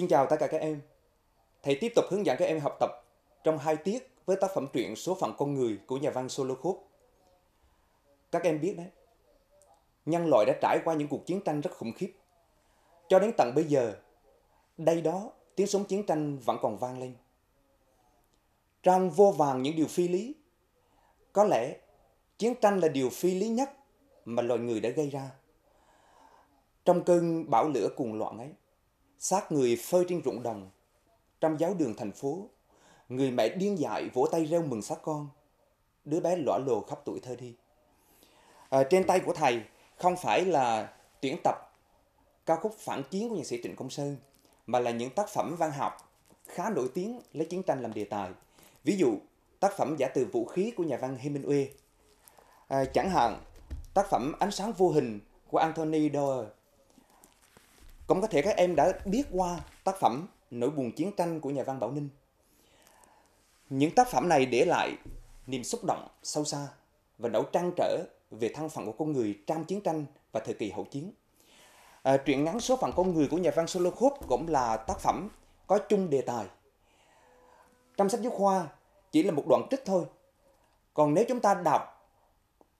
Xin chào tất cả các em. Thầy tiếp tục hướng dẫn các em học tập trong hai tiết với tác phẩm truyện Số phận con người của nhà văn Solokhov. Các em biết đấy, nhân loại đã trải qua những cuộc chiến tranh rất khủng khiếp. Cho đến tận bây giờ, đây đó tiếng súng chiến tranh vẫn còn vang lên. Trong vô vàng những điều phi lý, có lẽ chiến tranh là điều phi lý nhất mà loài người đã gây ra. Trong cơn bão lửa cuồng loạn ấy, xác người phơi trên ruộng đồng. Trong giáo đường thành phố, người mẹ điên dại vỗ tay reo mừng xác con. Đứa bé lõa lồ khắp tuổi thơ đi. À, trên tay của thầy không phải là tuyển tập ca khúc phản chiến của nhạc sĩ Trịnh Công Sơn, mà là những tác phẩm văn học khá nổi tiếng lấy chiến tranh làm đề tài. Ví dụ, tác phẩm giả từ vũ khí của nhà văn Hemingway. À, chẳng hạn, tác phẩm ánh sáng vô hình của Anthony Doerr cũng có thể các em đã biết qua tác phẩm Nỗi buồn chiến tranh của nhà văn Bảo Ninh. Những tác phẩm này để lại niềm xúc động sâu xa và nỗi trăn trở về thân phận của con người trong chiến tranh và thời kỳ hậu chiến. À, truyện ngắn số phận con người của nhà văn Solokhov cũng là tác phẩm có chung đề tài. Trong sách giáo khoa chỉ là một đoạn trích thôi. Còn nếu chúng ta đọc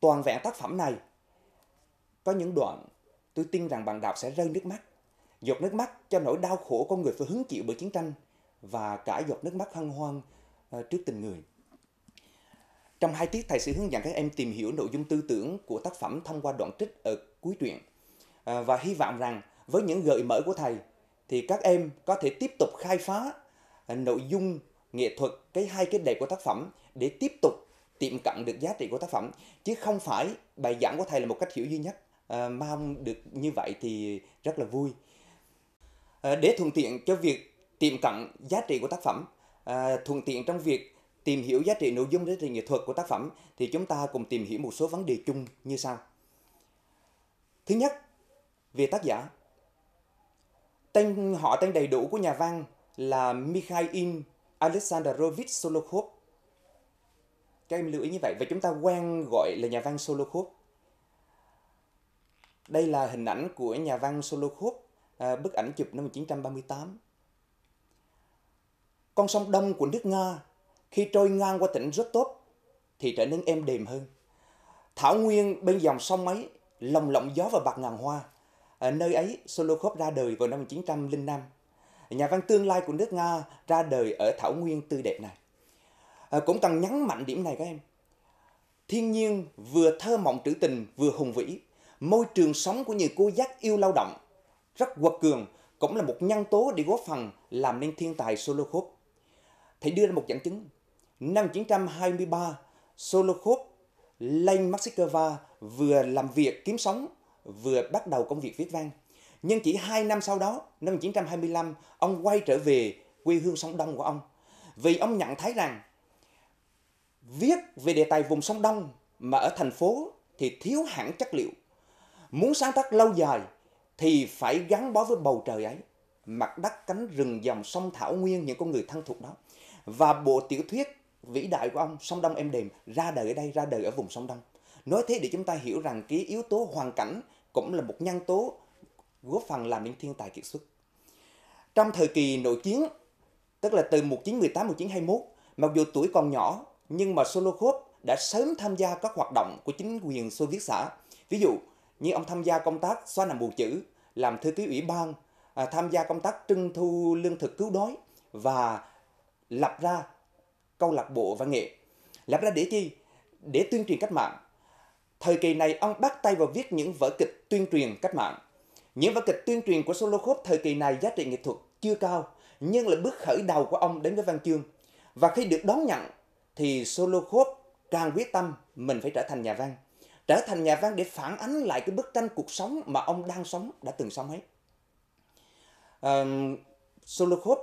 toàn vẹn tác phẩm này, có những đoạn tôi tin rằng bạn đọc sẽ rơi nước mắt. Giọt nước mắt cho nỗi đau khổ con người phải hứng chịu bởi chiến tranh và cả giọt nước mắt hân hoan ờ, trước tình người. Trong hai tiết, thầy sẽ hướng dẫn các em tìm hiểu nội dung tư tưởng của tác phẩm thông qua đoạn trích ở cuối truyện. Ờ, và hy vọng rằng với những gợi mở của thầy thì các em có thể tiếp tục khai phá ờ, nội dung nghệ thuật cái hai cái đẹp của tác phẩm để tiếp tục tiệm cận được giá trị của tác phẩm chứ không phải bài giảng của thầy là một cách hiểu duy nhất à, mong được như vậy thì rất là vui Ờ, để thuận tiện cho việc tiệm cận giá trị của tác phẩm ờ, thuận tiện trong việc tìm hiểu giá trị nội dung giá trị nghệ thuật của tác phẩm thì chúng ta cùng tìm hiểu một số vấn đề chung như sau thứ nhất về tác giả tên họ tên đầy đủ của nhà văn là Mikhail Alexandrovich Solokhov các em lưu ý như vậy và chúng ta quen gọi là nhà văn Solokhov đây là hình ảnh của nhà văn Solokhov À, bức ảnh chụp năm 1938. Con sông Đông của nước Nga khi trôi ngang qua tỉnh tốt thì trở nên êm đềm hơn. Thảo nguyên bên dòng sông ấy lồng lộng gió và bạc ngàn hoa. Ở à, nơi ấy, Solokhov ra đời vào năm 1905. Nhà văn tương lai của nước Nga ra đời ở Thảo Nguyên tươi đẹp này. À, cũng cần nhấn mạnh điểm này các em. Thiên nhiên vừa thơ mộng trữ tình vừa hùng vĩ. Môi trường sống của nhiều cô giác yêu lao động rất quật cường cũng là một nhân tố để góp phần làm nên thiên tài Solokhov. Thầy đưa ra một dẫn chứng. Năm 1923, Solokhov lên Moscow vừa làm việc kiếm sống, vừa bắt đầu công việc viết văn. Nhưng chỉ 2 năm sau đó, năm 1925, ông quay trở về quê hương sông Đông của ông. Vì ông nhận thấy rằng viết về đề tài vùng sông Đông mà ở thành phố thì thiếu hẳn chất liệu. Muốn sáng tác lâu dài thì phải gắn bó với bầu trời ấy mặt đất cánh rừng dòng sông thảo nguyên những con người thân thuộc đó và bộ tiểu thuyết vĩ đại của ông sông đông em đềm ra đời ở đây ra đời ở vùng sông đông nói thế để chúng ta hiểu rằng cái yếu tố hoàn cảnh cũng là một nhân tố góp phần làm nên thiên tài kiệt xuất trong thời kỳ nội chiến tức là từ 1918 1921 mặc dù tuổi còn nhỏ nhưng mà Solokhov đã sớm tham gia các hoạt động của chính quyền Xô Viết xã ví dụ như ông tham gia công tác xóa nạn mù chữ làm thư ký ủy ban à, tham gia công tác trưng thu lương thực cứu đói và lập ra câu lạc bộ văn nghệ lập ra để chi để tuyên truyền cách mạng thời kỳ này ông bắt tay vào viết những vở kịch tuyên truyền cách mạng những vở kịch tuyên truyền của Solokhov thời kỳ này giá trị nghệ thuật chưa cao nhưng là bước khởi đầu của ông đến với văn chương và khi được đón nhận thì Solokhov càng quyết tâm mình phải trở thành nhà văn trở thành nhà văn để phản ánh lại cái bức tranh cuộc sống mà ông đang sống đã từng sống ấy à, Solokhov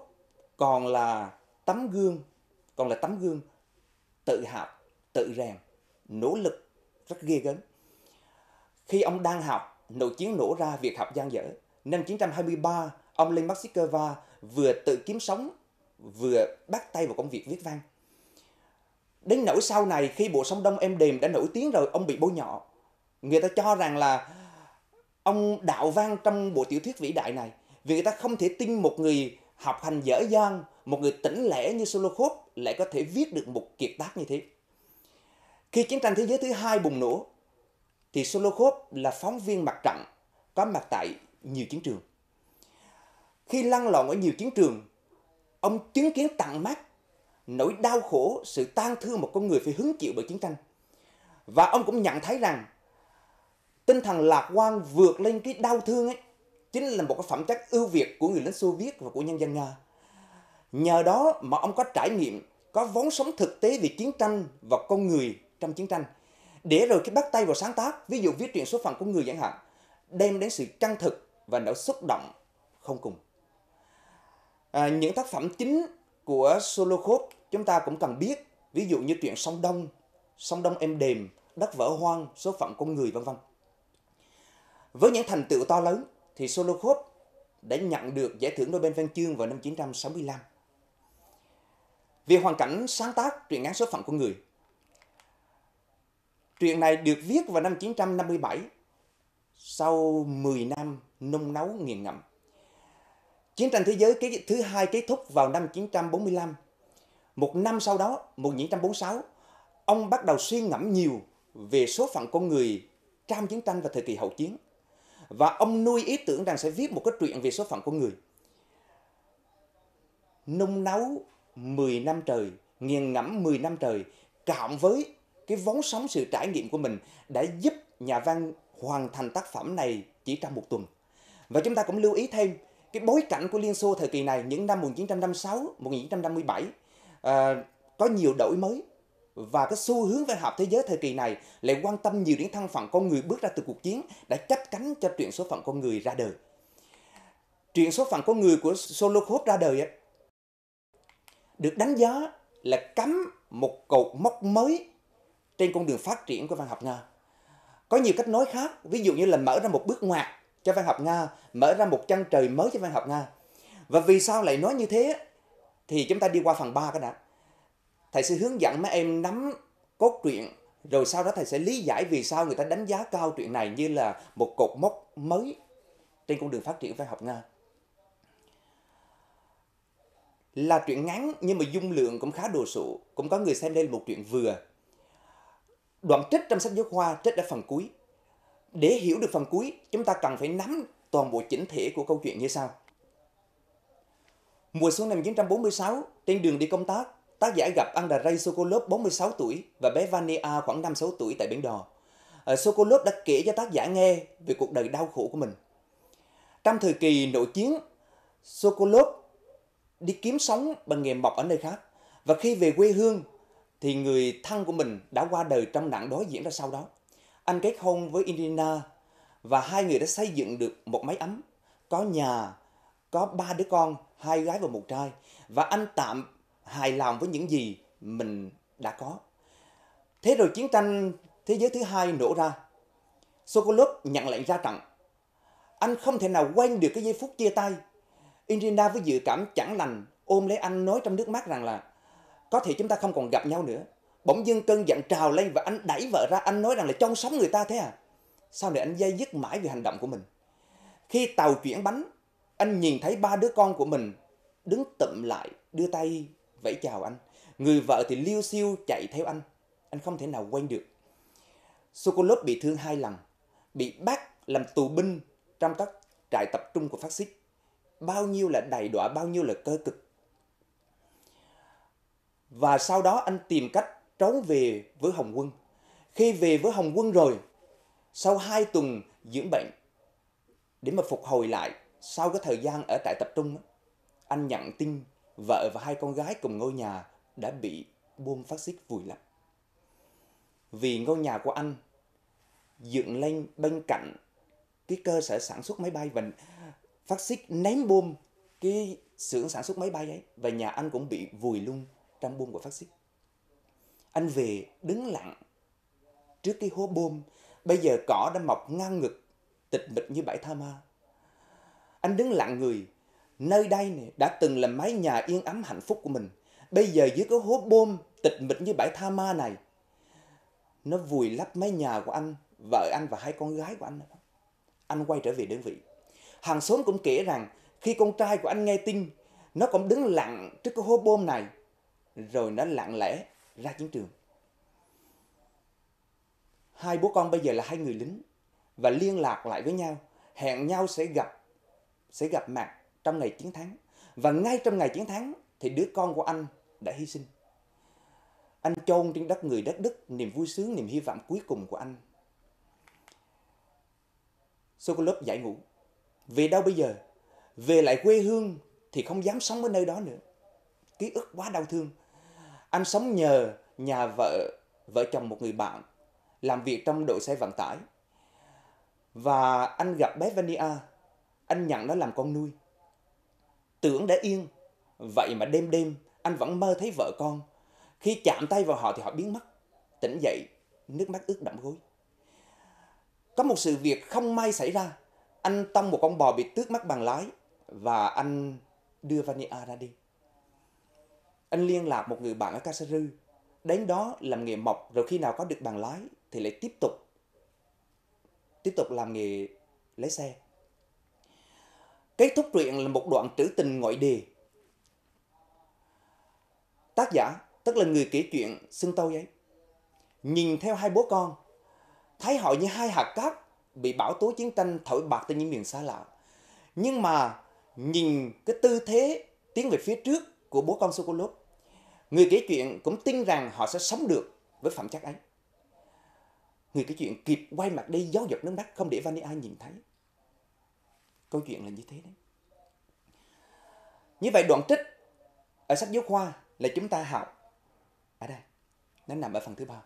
còn là tấm gương còn là tấm gương tự học tự rèn nỗ lực rất ghê gớm khi ông đang học nội chiến nổ ra việc học gian dở năm 1923 ông lên Moscow vừa tự kiếm sống vừa bắt tay vào công việc viết văn Đến nỗi sau này khi bộ sông Đông em đềm đã nổi tiếng rồi, ông bị bôi nhọ. Người ta cho rằng là ông đạo vang trong bộ tiểu thuyết vĩ đại này. Vì người ta không thể tin một người học hành dở dang, một người tỉnh lẻ như Solokhov lại có thể viết được một kiệt tác như thế. Khi chiến tranh thế giới thứ hai bùng nổ, thì Solokhov là phóng viên mặt trận, có mặt tại nhiều chiến trường. Khi lăn lộn ở nhiều chiến trường, ông chứng kiến tận mắt nỗi đau khổ, sự tan thương một con người phải hứng chịu bởi chiến tranh. Và ông cũng nhận thấy rằng tinh thần lạc quan vượt lên cái đau thương ấy chính là một cái phẩm chất ưu việt của người lính Xô Viết và của nhân dân Nga. Nhờ đó mà ông có trải nghiệm, có vốn sống thực tế về chiến tranh và con người trong chiến tranh. Để rồi khi bắt tay vào sáng tác, ví dụ viết truyện số phận của người chẳng hạn, đem đến sự chân thực và nỗi xúc động không cùng. À, những tác phẩm chính của Solokhov chúng ta cũng cần biết ví dụ như chuyện sông Đông, sông Đông êm đềm, đất vỡ hoang, số phận con người vân vân. Với những thành tựu to lớn thì Solokhov đã nhận được giải thưởng Nobel văn chương vào năm 1965. Về hoàn cảnh sáng tác truyện ngắn số phận của người. Truyện này được viết vào năm 1957 sau 10 năm nung nấu nghiền ngẫm. Chiến tranh thế giới thứ hai kết thúc vào năm 1945 một năm sau đó, 1946, ông bắt đầu suy ngẫm nhiều về số phận con người trong chiến tranh và thời kỳ hậu chiến. Và ông nuôi ý tưởng rằng sẽ viết một cái truyện về số phận con người. Nung nấu 10 năm trời, nghiền ngẫm 10 năm trời, cộng với cái vốn sống sự trải nghiệm của mình đã giúp nhà văn hoàn thành tác phẩm này chỉ trong một tuần. Và chúng ta cũng lưu ý thêm cái bối cảnh của Liên Xô thời kỳ này những năm 1956, 1957 à, có nhiều đổi mới và cái xu hướng văn học thế giới thời kỳ này lại quan tâm nhiều đến thân phận con người bước ra từ cuộc chiến đã chấp cánh cho truyện số phận con người ra đời truyện số phận con người của Solokhov ra đời ấy, được đánh giá là cắm một cột mốc mới trên con đường phát triển của văn học Nga. Có nhiều cách nói khác, ví dụ như là mở ra một bước ngoặt cho văn học Nga, mở ra một chân trời mới cho văn học Nga. Và vì sao lại nói như thế? thì chúng ta đi qua phần 3 cái đã. Thầy sẽ hướng dẫn mấy em nắm cốt truyện rồi sau đó thầy sẽ lý giải vì sao người ta đánh giá cao chuyện này như là một cột mốc mới trên con đường phát triển văn học Nga. Là truyện ngắn nhưng mà dung lượng cũng khá đồ sộ, cũng có người xem đây là một chuyện vừa. Đoạn trích trong sách giáo khoa trích ở phần cuối. Để hiểu được phần cuối, chúng ta cần phải nắm toàn bộ chỉnh thể của câu chuyện như sau. Mùa xuân 1946, trên đường đi công tác, tác giả gặp Andrei Sokolov 46 tuổi và bé Vania khoảng 5-6 tuổi tại Bến Đò. Ờ, Sokolov đã kể cho tác giả nghe về cuộc đời đau khổ của mình. Trong thời kỳ nội chiến, Sokolov đi kiếm sống bằng nghề mộc ở nơi khác. Và khi về quê hương, thì người thân của mình đã qua đời trong nạn đói diễn ra sau đó. Anh kết hôn với Irina và hai người đã xây dựng được một mái ấm, có nhà, có ba đứa con hai gái và một trai và anh tạm hài lòng với những gì mình đã có thế rồi chiến tranh thế giới thứ hai nổ ra Sokolov nhận lệnh ra trận anh không thể nào quên được cái giây phút chia tay Irina với dự cảm chẳng lành ôm lấy anh nói trong nước mắt rằng là có thể chúng ta không còn gặp nhau nữa bỗng dưng cơn giận trào lên và anh đẩy vợ ra anh nói rằng là trong sống người ta thế à sao lại anh dây dứt mãi vì hành động của mình khi tàu chuyển bánh anh nhìn thấy ba đứa con của mình đứng tụm lại, đưa tay vẫy chào anh. Người vợ thì liêu xiêu chạy theo anh. Anh không thể nào quên được. Sokolov bị thương hai lần, bị bắt làm tù binh trong các trại tập trung của phát xít. Bao nhiêu là đầy đọa, bao nhiêu là cơ cực. Và sau đó anh tìm cách trốn về với Hồng Quân. Khi về với Hồng Quân rồi, sau hai tuần dưỡng bệnh, để mà phục hồi lại sau cái thời gian ở trại tập trung anh nhận tin vợ và hai con gái cùng ngôi nhà đã bị bom phát xít vùi lấp vì ngôi nhà của anh dựng lên bên cạnh cái cơ sở sản xuất máy bay và phát xít ném bom cái xưởng sản xuất máy bay ấy và nhà anh cũng bị vùi luôn trong bom của phát xít anh về đứng lặng trước cái hố bom bây giờ cỏ đã mọc ngang ngực tịch mịch như bãi tha ma anh đứng lặng người. Nơi đây này đã từng là mái nhà yên ấm hạnh phúc của mình. Bây giờ dưới cái hố bom tịch mịch như bãi tha ma này. Nó vùi lấp mái nhà của anh, vợ anh và hai con gái của anh. Anh quay trở về đơn vị. Hàng xóm cũng kể rằng khi con trai của anh nghe tin, nó cũng đứng lặng trước cái hố bom này. Rồi nó lặng lẽ ra chiến trường. Hai bố con bây giờ là hai người lính và liên lạc lại với nhau, hẹn nhau sẽ gặp sẽ gặp mặt trong ngày chiến thắng. Và ngay trong ngày chiến thắng thì đứa con của anh đã hy sinh. Anh chôn trên đất người đất Đức niềm vui sướng, niềm hy vọng cuối cùng của anh. Sokolov giải ngũ. Về đâu bây giờ? Về lại quê hương thì không dám sống ở nơi đó nữa. Ký ức quá đau thương. Anh sống nhờ nhà vợ, vợ chồng một người bạn, làm việc trong đội xe vận tải. Và anh gặp bé Vania, anh nhận nó làm con nuôi. Tưởng đã yên, vậy mà đêm đêm anh vẫn mơ thấy vợ con. Khi chạm tay vào họ thì họ biến mất. Tỉnh dậy, nước mắt ướt đẫm gối. Có một sự việc không may xảy ra. Anh tông một con bò bị tước mắt bằng lái và anh đưa Vania ra đi. Anh liên lạc một người bạn ở Kasaru. Đến đó làm nghề mộc rồi khi nào có được bằng lái thì lại tiếp tục tiếp tục làm nghề lái xe Kết thúc truyện là một đoạn trữ tình ngoại đề. Tác giả, tức là người kể chuyện, xưng tôi ấy. Nhìn theo hai bố con, thấy họ như hai hạt cát bị bão tố chiến tranh thổi bạc tới những miền xa lạ. Nhưng mà nhìn cái tư thế tiến về phía trước của bố con Sokolov, người kể chuyện cũng tin rằng họ sẽ sống được với phẩm chất ấy. Người kể chuyện kịp quay mặt đi gió dọc nước mắt không để Vania nhìn thấy. Câu chuyện là như thế đấy. Như vậy đoạn trích ở sách giáo khoa là chúng ta học ở đây. Nó nằm ở phần thứ ba.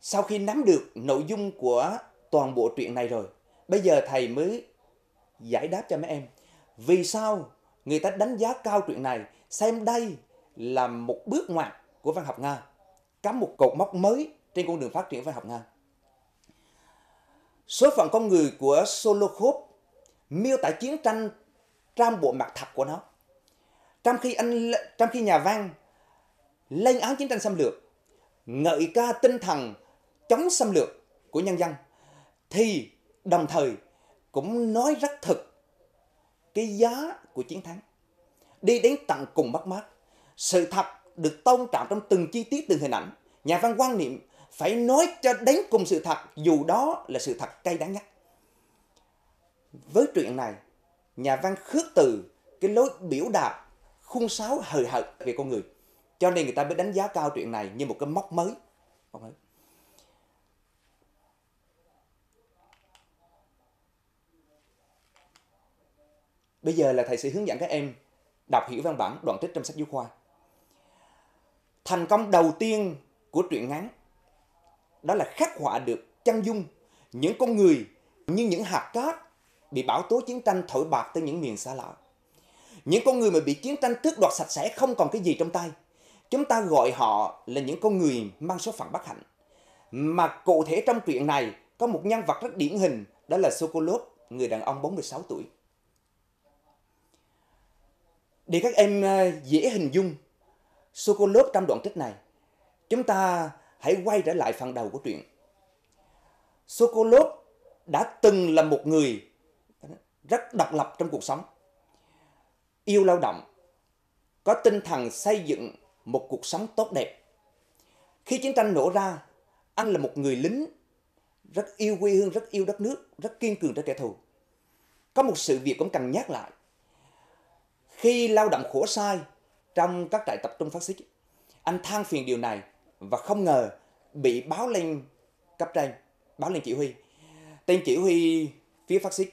Sau khi nắm được nội dung của toàn bộ truyện này rồi, bây giờ thầy mới giải đáp cho mấy em vì sao người ta đánh giá cao truyện này, xem đây là một bước ngoặt của văn học Nga, cắm một cột mốc mới trên con đường phát triển văn học Nga. Số phận con người của Solokhov miêu tả chiến tranh trong bộ mặt thật của nó. Trong khi anh trong khi nhà văn lên án chiến tranh xâm lược, ngợi ca tinh thần chống xâm lược của nhân dân thì đồng thời cũng nói rất thực cái giá của chiến thắng đi đến tận cùng bắt mát sự thật được tôn trọng trong từng chi tiết từng hình ảnh nhà văn quan niệm phải nói cho đến cùng sự thật dù đó là sự thật cay đắng nhất. Với truyện này, nhà văn khước từ cái lối biểu đạt khung sáo hời hợt về con người. Cho nên người ta mới đánh giá cao truyện này như một cái mốc mới. Mốc mới. Bây giờ là thầy sẽ hướng dẫn các em đọc hiểu văn bản đoạn trích trong sách giáo khoa. Thành công đầu tiên của truyện ngắn đó là khắc họa được chân dung những con người như những hạt cát bị bão tố chiến tranh thổi bạc tới những miền xa lạ. Những con người mà bị chiến tranh tước đoạt sạch sẽ không còn cái gì trong tay. Chúng ta gọi họ là những con người mang số phận bất hạnh. Mà cụ thể trong truyện này có một nhân vật rất điển hình đó là Sokolov, người đàn ông 46 tuổi. Để các em ờ, dễ hình dung Sokolov trong đoạn trích này, chúng ta hãy quay trở lại phần đầu của truyện. Sokolov đã từng là một người rất độc lập trong cuộc sống, yêu lao động, có tinh thần xây dựng một cuộc sống tốt đẹp. Khi chiến tranh nổ ra, anh là một người lính rất yêu quê hương, rất yêu đất nước, rất kiên cường trước kẻ thù. Có một sự việc cũng cần nhắc lại. Khi lao động khổ sai trong các trại tập trung phát xít, anh than phiền điều này và không ngờ bị báo lên cấp trên báo lên chỉ huy tên chỉ huy phía phát xít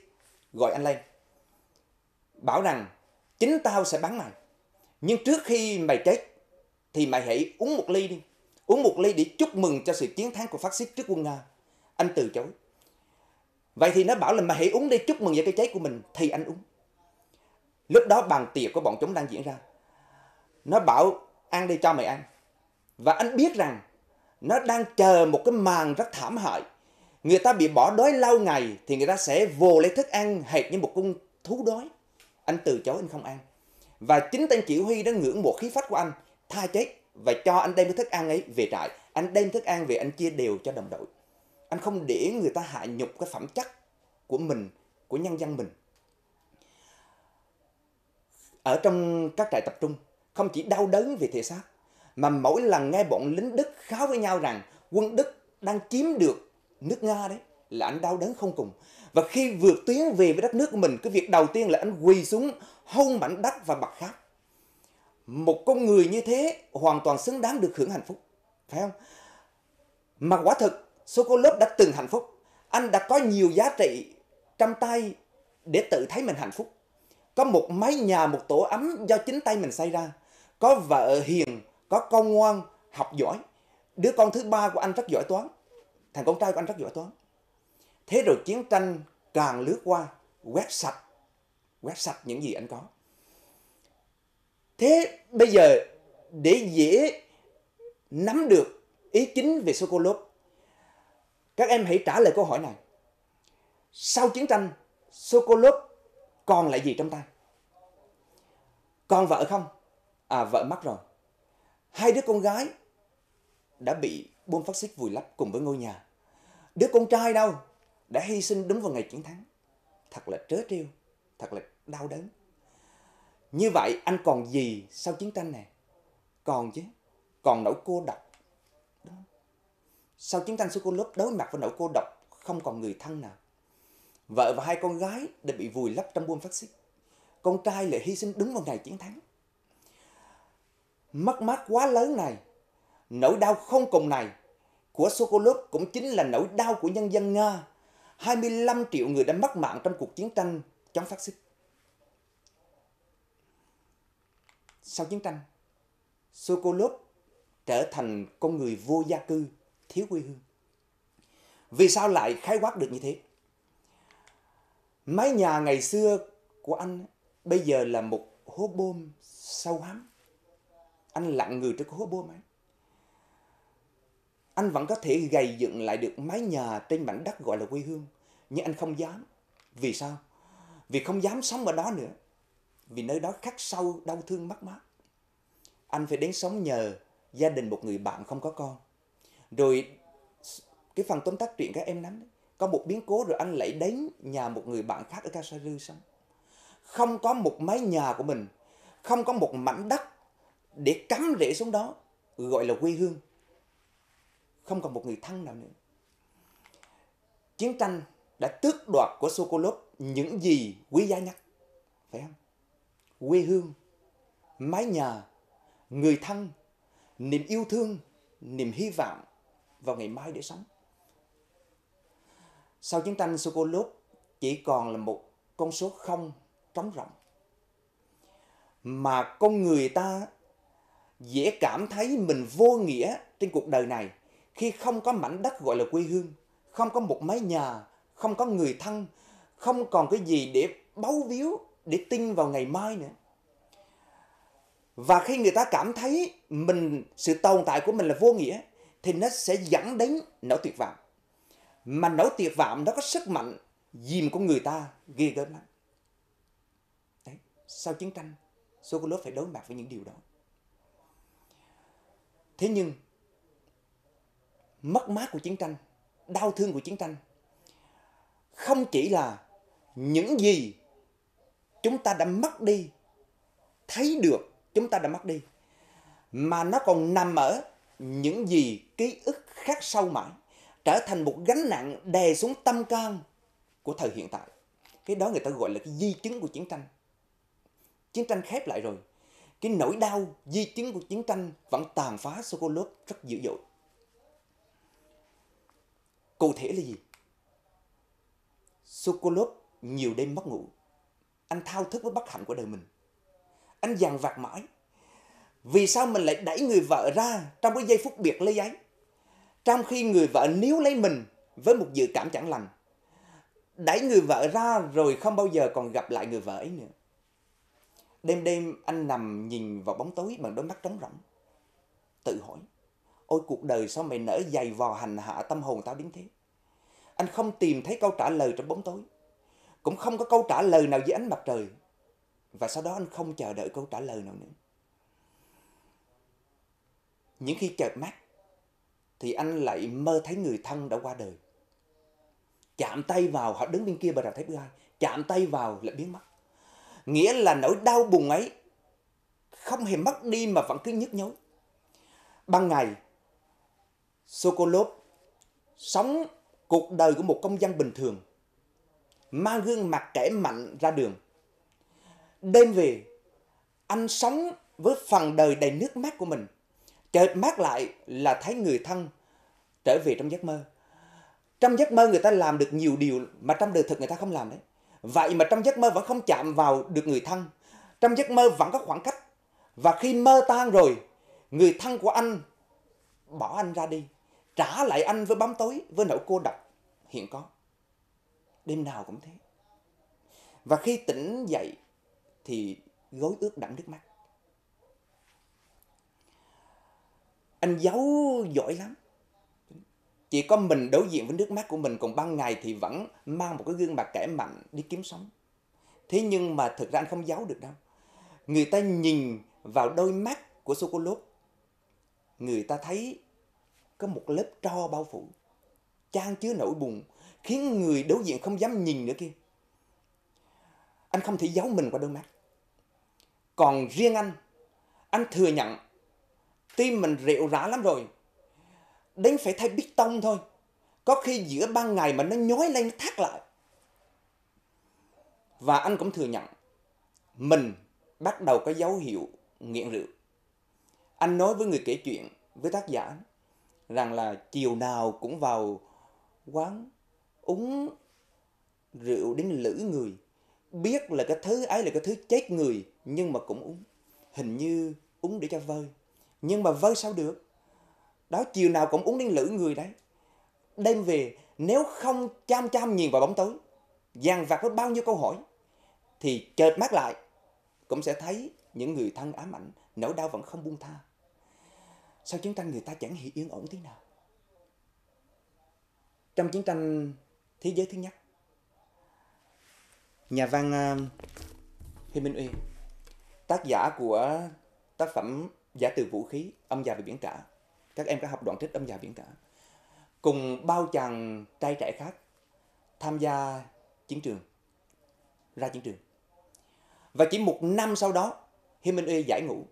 gọi anh lên bảo rằng chính tao sẽ bắn mày nhưng trước khi mày chết thì mày hãy uống một ly đi uống một ly để chúc mừng cho sự chiến thắng của phát xít trước quân nga anh từ chối vậy thì nó bảo là mày hãy uống đi chúc mừng về cái chết của mình thì anh uống lúc đó bàn tiệc của bọn chúng đang diễn ra nó bảo ăn đi cho mày ăn và anh biết rằng nó đang chờ một cái màn rất thảm hại người ta bị bỏ đói lâu ngày thì người ta sẽ vô lấy thức ăn hệt như một con thú đói anh từ chối anh không ăn và chính tên chỉ huy đã ngưỡng mộ khí phách của anh tha chết và cho anh đem cái thức ăn ấy về trại anh đem thức ăn về anh chia đều cho đồng đội anh không để người ta hạ nhục cái phẩm chất của mình của nhân dân mình ở trong các trại tập trung không chỉ đau đớn về thể xác mà mỗi lần nghe bọn lính Đức kháo với nhau rằng quân Đức đang chiếm được nước Nga đấy là anh đau đớn không cùng. Và khi vượt tuyến về với đất nước của mình, cái việc đầu tiên là anh quỳ xuống hôn mảnh đất và bật khóc. Một con người như thế hoàn toàn xứng đáng được hưởng hạnh phúc. Phải không? Mà quả thực, Sokolov đã từng hạnh phúc. Anh đã có nhiều giá trị trong tay để tự thấy mình hạnh phúc. Có một mái nhà, một tổ ấm do chính tay mình xây ra. Có vợ hiền, có con ngoan học giỏi đứa con thứ ba của anh rất giỏi toán thằng con trai của anh rất giỏi toán thế rồi chiến tranh càng lướt qua quét sạch quét sạch những gì anh có thế bây giờ để dễ nắm được ý chính về Sokolov các em hãy trả lời câu hỏi này sau chiến tranh Sokolov còn lại gì trong tay con vợ không à vợ mất rồi hai đứa con gái đã bị bom phát xít vùi lấp cùng với ngôi nhà. Đứa con trai đâu đã hy sinh đúng vào ngày chiến thắng. Thật là trớ trêu, thật là đau đớn. Như vậy anh còn gì sau chiến tranh này? Còn chứ, còn nỗi cô độc. Sau chiến tranh lớp đối mặt với nỗi cô độc không còn người thân nào. Vợ và hai con gái đã bị vùi lấp trong bom phát xít. Con trai lại hy sinh đúng vào ngày chiến thắng mất mát quá lớn này, nỗi đau không cùng này của Sokolov cũng chính là nỗi đau của nhân dân Nga. 25 triệu người đã mất mạng trong cuộc chiến tranh chống phát xít. Sau chiến tranh, Sokolov trở thành con người vô gia cư, thiếu quê hương. Vì sao lại khái quát được như thế? Mái nhà ngày xưa của anh bây giờ là một hố bom sâu hắm anh lặng người trước hố búa máy. Anh vẫn có thể gầy dựng lại được mái nhà trên mảnh đất gọi là quê hương, nhưng anh không dám. Vì sao? Vì không dám sống ở đó nữa. Vì nơi đó khắc sâu đau thương mất mát. Anh phải đến sống nhờ gia đình một người bạn không có con. Rồi cái phần tóm tắt chuyện các em nắm, có một biến cố rồi anh lại đến nhà một người bạn khác ở Kasaru sống. Không có một mái nhà của mình, không có một mảnh đất để cắm rễ xuống đó gọi là quê hương không còn một người thân nào nữa chiến tranh đã tước đoạt của Sokolov những gì quý giá nhất phải không quê hương mái nhà người thân niềm yêu thương niềm hy vọng vào ngày mai để sống sau chiến tranh Sokolov chỉ còn là một con số không trống rỗng mà con người ta dễ cảm thấy mình vô nghĩa trên cuộc đời này khi không có mảnh đất gọi là quê hương, không có một mái nhà, không có người thân, không còn cái gì để bấu víu, để tin vào ngày mai nữa. Và khi người ta cảm thấy mình sự tồn tại của mình là vô nghĩa thì nó sẽ dẫn đến nỗi tuyệt vọng. Mà nỗi tuyệt vọng nó có sức mạnh dìm của người ta ghê gớm lắm. Đấy, sau chiến tranh, Sokolov phải đối mặt với những điều đó thế nhưng mất mát của chiến tranh đau thương của chiến tranh không chỉ là những gì chúng ta đã mất đi thấy được chúng ta đã mất đi mà nó còn nằm ở những gì ký ức khắc sâu mãi trở thành một gánh nặng đè xuống tâm can của thời hiện tại cái đó người ta gọi là cái di chứng của chiến tranh chiến tranh khép lại rồi cái nỗi đau di chứng của chiến tranh vẫn tàn phá Sokolov rất dữ dội. Cụ thể là gì? Sokolov nhiều đêm mất ngủ. Anh thao thức với bất hạnh của đời mình. Anh dằn vặt mãi. Vì sao mình lại đẩy người vợ ra trong cái giây phút biệt lấy ấy? Trong khi người vợ níu lấy mình với một dự cảm chẳng lành. Đẩy người vợ ra rồi không bao giờ còn gặp lại người vợ ấy nữa Đêm đêm anh nằm nhìn vào bóng tối bằng đôi mắt trống rỗng. Tự hỏi, ôi cuộc đời sao mày nỡ dày vò hành hạ tâm hồn tao đến thế? Anh không tìm thấy câu trả lời trong bóng tối. Cũng không có câu trả lời nào dưới ánh mặt trời. Và sau đó anh không chờ đợi câu trả lời nào nữa. Những khi chợp mắt, thì anh lại mơ thấy người thân đã qua đời. Chạm tay vào, họ đứng bên kia bà rào thấy bữa hai. Chạm tay vào lại biến mất nghĩa là nỗi đau buồn ấy không hề mất đi mà vẫn cứ nhức nhối. Ban ngày, Sokolov sống cuộc đời của một công dân bình thường, mang gương mặt kẻ mạnh ra đường. Đêm về, anh sống với phần đời đầy nước mắt của mình. Chợt mát lại là thấy người thân trở về trong giấc mơ. Trong giấc mơ người ta làm được nhiều điều mà trong đời thực người ta không làm đấy. Vậy mà trong giấc mơ vẫn không chạm vào được người thân. Trong giấc mơ vẫn có khoảng cách. Và khi mơ tan rồi, người thân của anh bỏ anh ra đi. Trả lại anh với bóng tối, với nỗi cô độc hiện có. Đêm nào cũng thế. Và khi tỉnh dậy thì gối ướt đẫm nước mắt. Anh giấu giỏi lắm chỉ có mình đối diện với nước mắt của mình còn ban ngày thì vẫn mang một cái gương mặt kẻ mạnh đi kiếm sống thế nhưng mà thực ra anh không giấu được đâu người ta nhìn vào đôi mắt của Sokolov người ta thấy có một lớp tro bao phủ trang chứa nỗi buồn khiến người đối diện không dám nhìn nữa kia anh không thể giấu mình qua đôi mắt còn riêng anh anh thừa nhận tim mình rệu rã lắm rồi đánh phải thay bít tông thôi có khi giữa ban ngày mà nó nhói lên nó thắt lại và anh cũng thừa nhận mình bắt đầu có dấu hiệu nghiện rượu anh nói với người kể chuyện với tác giả rằng là chiều nào cũng vào quán uống rượu đến lử người biết là cái thứ ấy là cái thứ chết người nhưng mà cũng uống hình như uống để cho vơi nhưng mà vơi sao được đó chiều nào cũng uống đến lử người đấy đêm về nếu không chăm chăm nhìn vào bóng tối dàn vặt với bao nhiêu câu hỏi thì chợt mắt lại cũng sẽ thấy những người thân ám ảnh nỗi đau vẫn không buông tha sau chiến tranh người ta chẳng hề yên ổn tí nào trong chiến tranh thế giới thứ nhất nhà văn ờ, Huy Minh uy tác giả của tác phẩm giả từ vũ khí âm già về biển cả các em đã học đoạn trích âm nhạc viễn cả cùng bao chàng trai trẻ khác tham gia chiến trường ra chiến trường và chỉ một năm sau đó Hemingway giải ngũ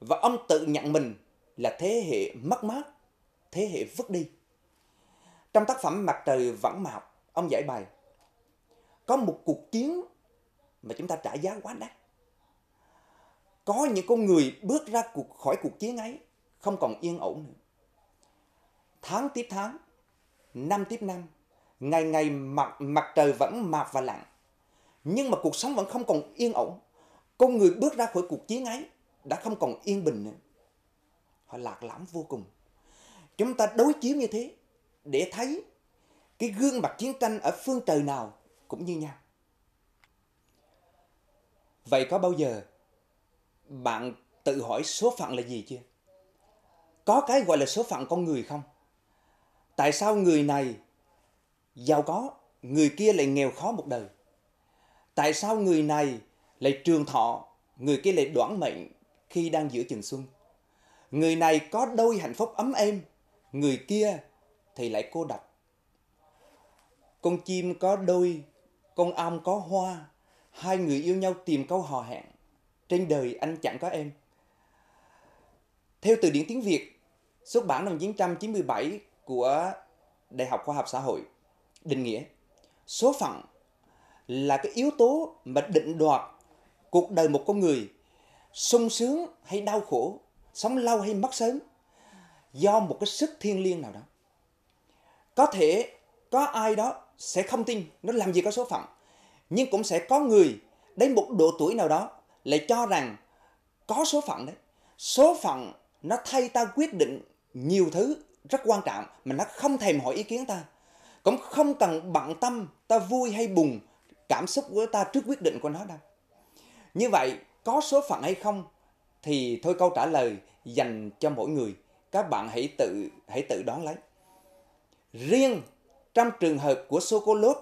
và ông tự nhận mình là thế hệ mất mát thế hệ vứt đi trong tác phẩm mặt trời vẫn mạo ông giải bài có một cuộc chiến mà chúng ta trả giá quá đắt có những con người bước ra cuộc khỏi cuộc chiến ấy không còn yên ổn nữa. Tháng tiếp tháng, năm tiếp năm, ngày ngày mặt mặt trời vẫn mạp và lặng. Nhưng mà cuộc sống vẫn không còn yên ổn. Con người bước ra khỏi cuộc chiến ấy đã không còn yên bình nữa. Họ lạc lõng vô cùng. Chúng ta đối chiếu như thế để thấy cái gương mặt chiến tranh ở phương trời nào cũng như nhau. Vậy có bao giờ bạn tự hỏi số phận là gì chưa? có cái gọi là số phận con người không tại sao người này giàu có người kia lại nghèo khó một đời tại sao người này lại trường thọ người kia lại đoản mệnh khi đang giữa chừng xuân người này có đôi hạnh phúc ấm êm người kia thì lại cô độc con chim có đôi con am có hoa hai người yêu nhau tìm câu hò hẹn trên đời anh chẳng có em theo từ điển tiếng việt xuất bản năm 1997 của Đại học Khoa học Xã hội định nghĩa số phận là cái yếu tố mà định đoạt cuộc đời một con người sung sướng hay đau khổ sống lâu hay mất sớm do một cái sức thiên liêng nào đó có thể có ai đó sẽ không tin nó làm gì có số phận nhưng cũng sẽ có người đến một độ tuổi nào đó lại cho rằng có số phận đấy số phận nó thay ta quyết định nhiều thứ rất quan trọng mà nó không thèm hỏi ý kiến ta cũng không cần bận tâm ta vui hay buồn cảm xúc của ta trước quyết định của nó đâu như vậy có số phận hay không thì thôi câu trả lời dành cho mỗi người các bạn hãy tự hãy tự đoán lấy riêng trong trường hợp của sô cô lốt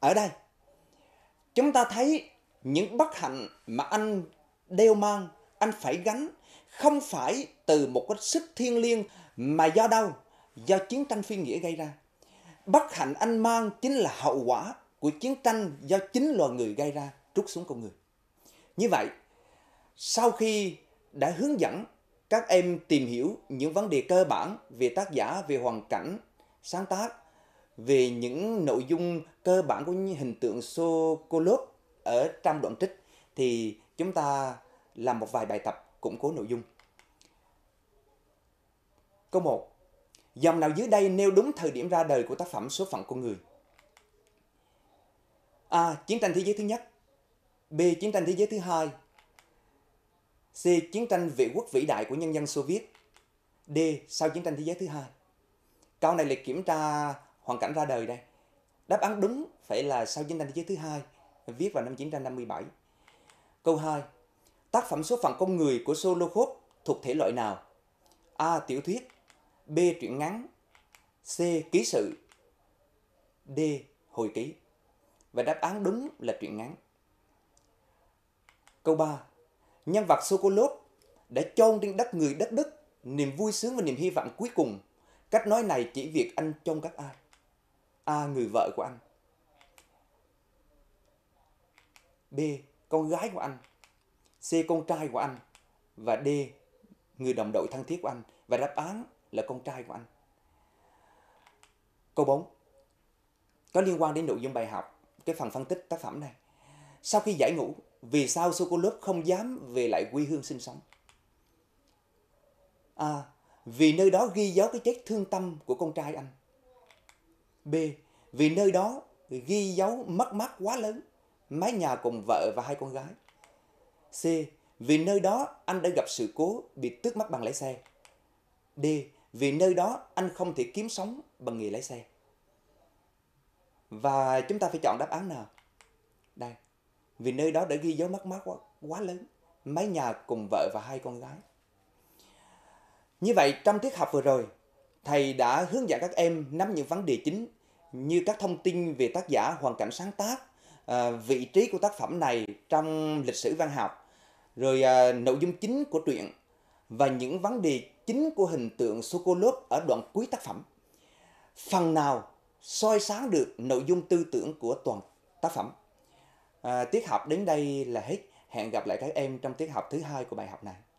ở đây chúng ta thấy những bất hạnh mà anh đeo mang anh phải gánh không phải từ một cái sức thiên liêng mà do đâu do chiến tranh phi nghĩa gây ra bất hạnh anh mang chính là hậu quả của chiến tranh do chính loài người gây ra trút xuống con người như vậy sau khi đã hướng dẫn các em tìm hiểu những vấn đề cơ bản về tác giả về hoàn cảnh sáng tác về những nội dung cơ bản của hình tượng Sokolov ở trong đoạn trích thì chúng ta làm một vài bài tập củng cố nội dung Câu 1. Dòng nào dưới đây nêu đúng thời điểm ra đời của tác phẩm Số phận con người? A. Chiến tranh thế giới thứ nhất B. Chiến tranh thế giới thứ hai C. Chiến tranh vệ quốc vĩ đại của nhân dân Xô Viết D. Sau chiến tranh thế giới thứ hai Câu này là kiểm tra hoàn cảnh ra đời đây. Đáp án đúng phải là sau chiến tranh thế giới thứ hai viết vào năm 1957. Câu 2. Tác phẩm số phận con người của Solokhov thuộc thể loại nào? A. Tiểu thuyết B. Truyện ngắn C. Ký sự D. Hồi ký Và đáp án đúng là truyện ngắn Câu 3 Nhân vật Sokolov đã chôn trên đất người đất Đức niềm vui sướng và niềm hy vọng cuối cùng. Cách nói này chỉ việc anh chôn các ai? A. Người vợ của anh B. Con gái của anh C. Con trai của anh Và D. Người đồng đội thân thiết của anh Và đáp án là con trai của anh. Câu 4. Có liên quan đến nội dung bài học, cái phần phân tích tác phẩm này. Sau khi giải ngũ, vì sao cô lớp không dám về lại quê hương sinh sống? A. À, vì nơi đó ghi dấu cái chết thương tâm của con trai anh. B. Vì nơi đó ghi dấu mất mát quá lớn, mái nhà cùng vợ và hai con gái. C. Vì nơi đó anh đã gặp sự cố bị tước mất bằng lái xe. D vì nơi đó anh không thể kiếm sống bằng nghề lái xe. Và chúng ta phải chọn đáp án nào? Đây, vì nơi đó đã ghi dấu mất mát quá, quá lớn, mái nhà cùng vợ và hai con gái. Như vậy, trong tiết học vừa rồi, thầy đã hướng dẫn các em nắm những vấn đề chính như các thông tin về tác giả, hoàn cảnh sáng tác, ờ, vị trí của tác phẩm này trong lịch sử văn học, rồi ờ, nội dung chính của truyện và những vấn đề chính của hình tượng Sokolov ở đoạn cuối tác phẩm. Phần nào soi sáng được nội dung tư tưởng của toàn tác phẩm. À, tiết học đến đây là hết. Hẹn gặp lại các em trong tiết học thứ hai của bài học này.